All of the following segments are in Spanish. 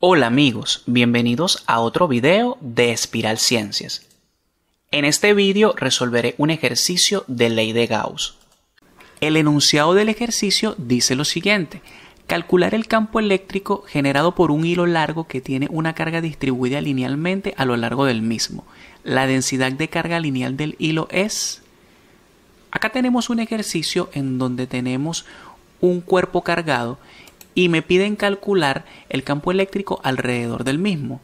Hola amigos, bienvenidos a otro video de Espiral Ciencias. En este video resolveré un ejercicio de ley de Gauss. El enunciado del ejercicio dice lo siguiente. Calcular el campo eléctrico generado por un hilo largo que tiene una carga distribuida linealmente a lo largo del mismo. La densidad de carga lineal del hilo es... Acá tenemos un ejercicio en donde tenemos un cuerpo cargado y me piden calcular el campo eléctrico alrededor del mismo.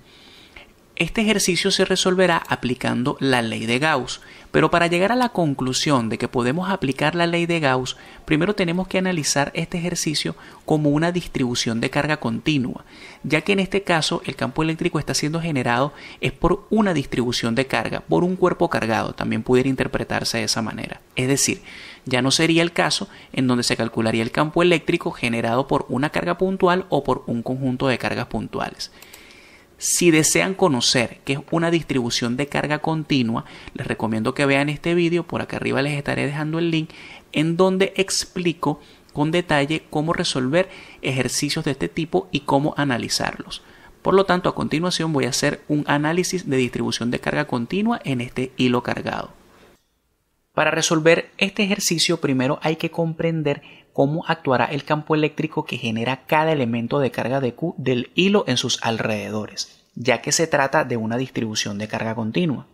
Este ejercicio se resolverá aplicando la ley de Gauss, pero para llegar a la conclusión de que podemos aplicar la ley de Gauss, primero tenemos que analizar este ejercicio como una distribución de carga continua, ya que en este caso el campo eléctrico está siendo generado es por una distribución de carga, por un cuerpo cargado, también pudiera interpretarse de esa manera. Es decir, ya no sería el caso en donde se calcularía el campo eléctrico generado por una carga puntual o por un conjunto de cargas puntuales. Si desean conocer qué es una distribución de carga continua, les recomiendo que vean este vídeo, por acá arriba les estaré dejando el link, en donde explico con detalle cómo resolver ejercicios de este tipo y cómo analizarlos. Por lo tanto, a continuación voy a hacer un análisis de distribución de carga continua en este hilo cargado. Para resolver este ejercicio primero hay que comprender cómo actuará el campo eléctrico que genera cada elemento de carga de Q del hilo en sus alrededores, ya que se trata de una distribución de carga continua.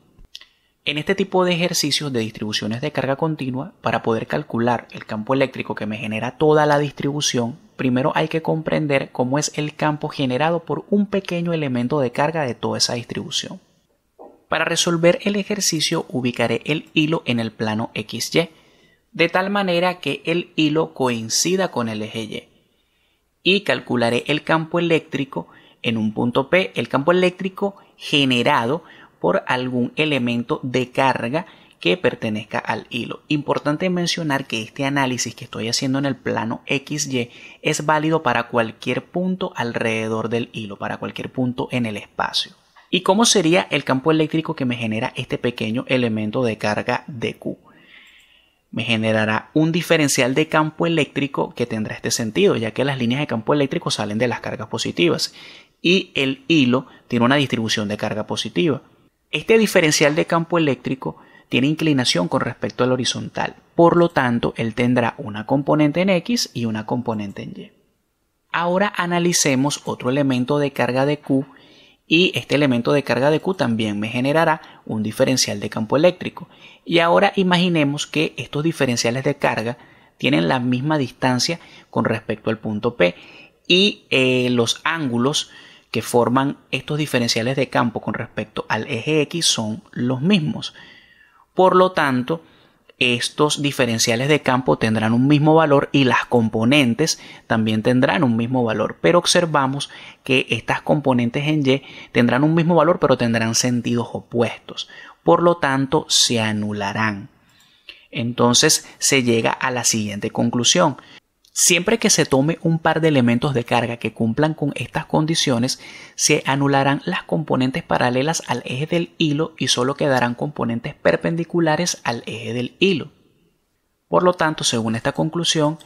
En este tipo de ejercicios de distribuciones de carga continua, para poder calcular el campo eléctrico que me genera toda la distribución, primero hay que comprender cómo es el campo generado por un pequeño elemento de carga de toda esa distribución. Para resolver el ejercicio ubicaré el hilo en el plano XY de tal manera que el hilo coincida con el eje Y. Y calcularé el campo eléctrico en un punto P, el campo eléctrico generado por algún elemento de carga que pertenezca al hilo. Importante mencionar que este análisis que estoy haciendo en el plano XY es válido para cualquier punto alrededor del hilo, para cualquier punto en el espacio. ¿Y cómo sería el campo eléctrico que me genera este pequeño elemento de carga de Q? me generará un diferencial de campo eléctrico que tendrá este sentido, ya que las líneas de campo eléctrico salen de las cargas positivas y el hilo tiene una distribución de carga positiva. Este diferencial de campo eléctrico tiene inclinación con respecto al horizontal, por lo tanto, él tendrá una componente en X y una componente en Y. Ahora analicemos otro elemento de carga de Q y este elemento de carga de Q también me generará un diferencial de campo eléctrico. Y ahora imaginemos que estos diferenciales de carga tienen la misma distancia con respecto al punto P y eh, los ángulos que forman estos diferenciales de campo con respecto al eje X son los mismos. Por lo tanto, estos diferenciales de campo tendrán un mismo valor y las componentes también tendrán un mismo valor. Pero observamos que estas componentes en Y tendrán un mismo valor pero tendrán sentidos opuestos. Por lo tanto, se anularán. Entonces se llega a la siguiente conclusión. Siempre que se tome un par de elementos de carga que cumplan con estas condiciones, se anularán las componentes paralelas al eje del hilo y solo quedarán componentes perpendiculares al eje del hilo. Por lo tanto, según esta conclusión,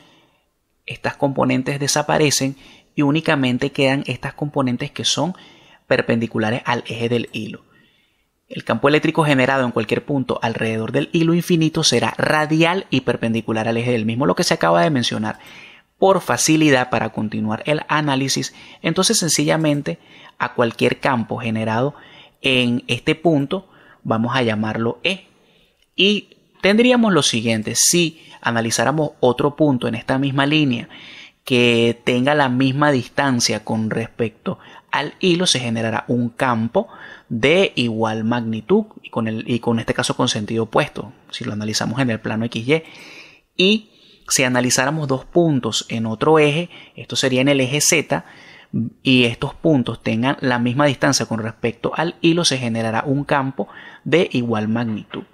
estas componentes desaparecen y únicamente quedan estas componentes que son perpendiculares al eje del hilo. El campo eléctrico generado en cualquier punto alrededor del hilo infinito será radial y perpendicular al eje del mismo, lo que se acaba de mencionar. Por facilidad para continuar el análisis, entonces sencillamente a cualquier campo generado en este punto vamos a llamarlo E. Y tendríamos lo siguiente, si analizáramos otro punto en esta misma línea que tenga la misma distancia con respecto al hilo se generará un campo de igual magnitud y con, y con este caso con sentido opuesto, si lo analizamos en el plano XY. Y si analizáramos dos puntos en otro eje, esto sería en el eje Z, y estos puntos tengan la misma distancia con respecto al hilo, se generará un campo de igual magnitud.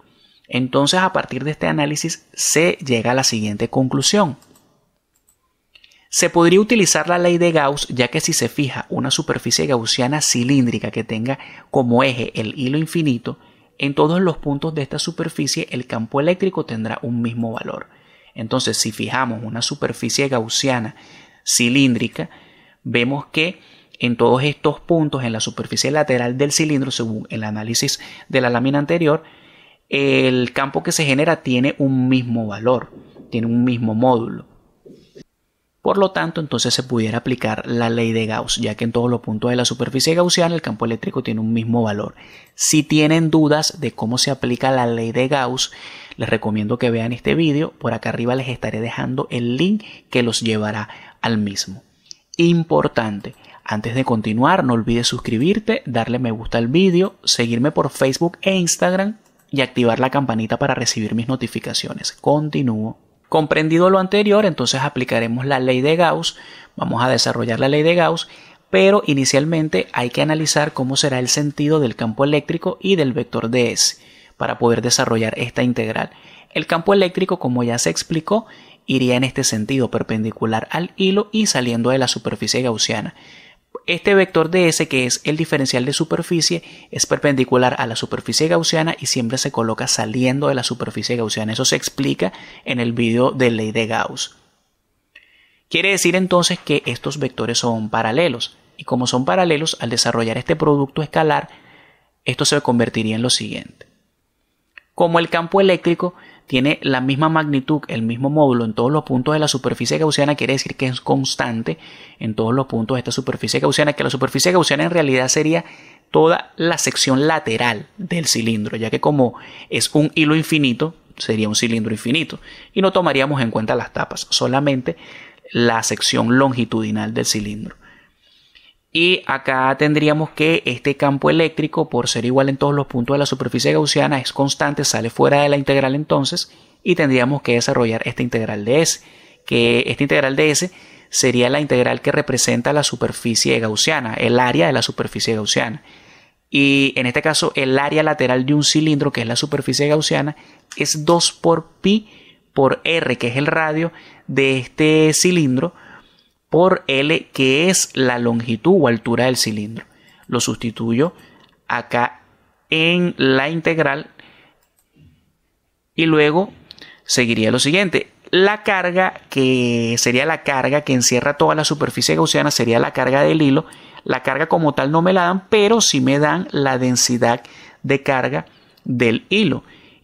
Entonces, a partir de este análisis, se llega a la siguiente conclusión. Se podría utilizar la ley de Gauss ya que si se fija una superficie gaussiana cilíndrica que tenga como eje el hilo infinito, en todos los puntos de esta superficie el campo eléctrico tendrá un mismo valor. Entonces, si fijamos una superficie gaussiana cilíndrica, vemos que en todos estos puntos en la superficie lateral del cilindro, según el análisis de la lámina anterior, el campo que se genera tiene un mismo valor, tiene un mismo módulo. Por lo tanto, entonces se pudiera aplicar la ley de Gauss, ya que en todos los puntos de la superficie gaussiana el campo eléctrico tiene un mismo valor. Si tienen dudas de cómo se aplica la ley de Gauss, les recomiendo que vean este vídeo. Por acá arriba les estaré dejando el link que los llevará al mismo. Importante, antes de continuar, no olvides suscribirte, darle me gusta al vídeo, seguirme por Facebook e Instagram y activar la campanita para recibir mis notificaciones. Continúo. Comprendido lo anterior, entonces aplicaremos la ley de Gauss, vamos a desarrollar la ley de Gauss, pero inicialmente hay que analizar cómo será el sentido del campo eléctrico y del vector ds para poder desarrollar esta integral. El campo eléctrico, como ya se explicó, iría en este sentido perpendicular al hilo y saliendo de la superficie gaussiana. Este vector de S, que es el diferencial de superficie, es perpendicular a la superficie gaussiana y siempre se coloca saliendo de la superficie gaussiana. Eso se explica en el video de ley de Gauss. Quiere decir entonces que estos vectores son paralelos y como son paralelos, al desarrollar este producto escalar, esto se convertiría en lo siguiente. Como el campo eléctrico tiene la misma magnitud, el mismo módulo en todos los puntos de la superficie gaussiana, quiere decir que es constante en todos los puntos de esta superficie gaussiana, que la superficie gaussiana en realidad sería toda la sección lateral del cilindro, ya que como es un hilo infinito, sería un cilindro infinito, y no tomaríamos en cuenta las tapas, solamente la sección longitudinal del cilindro. Y acá tendríamos que este campo eléctrico, por ser igual en todos los puntos de la superficie gaussiana, es constante, sale fuera de la integral entonces, y tendríamos que desarrollar esta integral de S, que esta integral de S sería la integral que representa la superficie gaussiana, el área de la superficie gaussiana. Y en este caso, el área lateral de un cilindro, que es la superficie gaussiana, es 2 por pi por r, que es el radio de este cilindro, por L, que es la longitud o altura del cilindro. Lo sustituyo acá en la integral y luego seguiría lo siguiente. La carga que sería la carga que encierra toda la superficie gaussiana sería la carga del hilo. La carga como tal no me la dan, pero sí me dan la densidad de carga del hilo.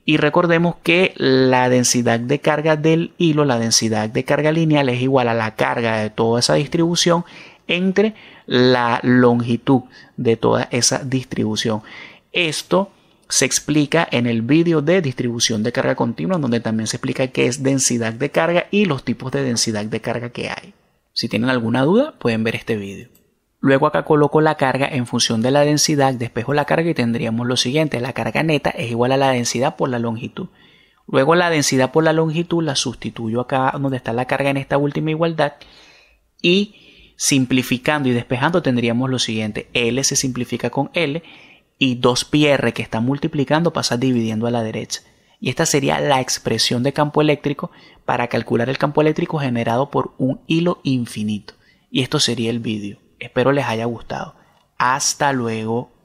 Y recordemos que la densidad de carga del hilo, la densidad de carga lineal es igual a la carga de toda esa distribución entre la longitud de toda esa distribución. Esto se explica en el vídeo de distribución de carga continua, donde también se explica qué es densidad de carga y los tipos de densidad de carga que hay. Si tienen alguna duda, pueden ver este vídeo. Luego acá coloco la carga en función de la densidad, despejo la carga y tendríamos lo siguiente, la carga neta es igual a la densidad por la longitud. Luego la densidad por la longitud la sustituyo acá donde está la carga en esta última igualdad y simplificando y despejando tendríamos lo siguiente, L se simplifica con L y 2πr que está multiplicando pasa dividiendo a la derecha. Y esta sería la expresión de campo eléctrico para calcular el campo eléctrico generado por un hilo infinito. Y esto sería el vídeo. Espero les haya gustado. Hasta luego.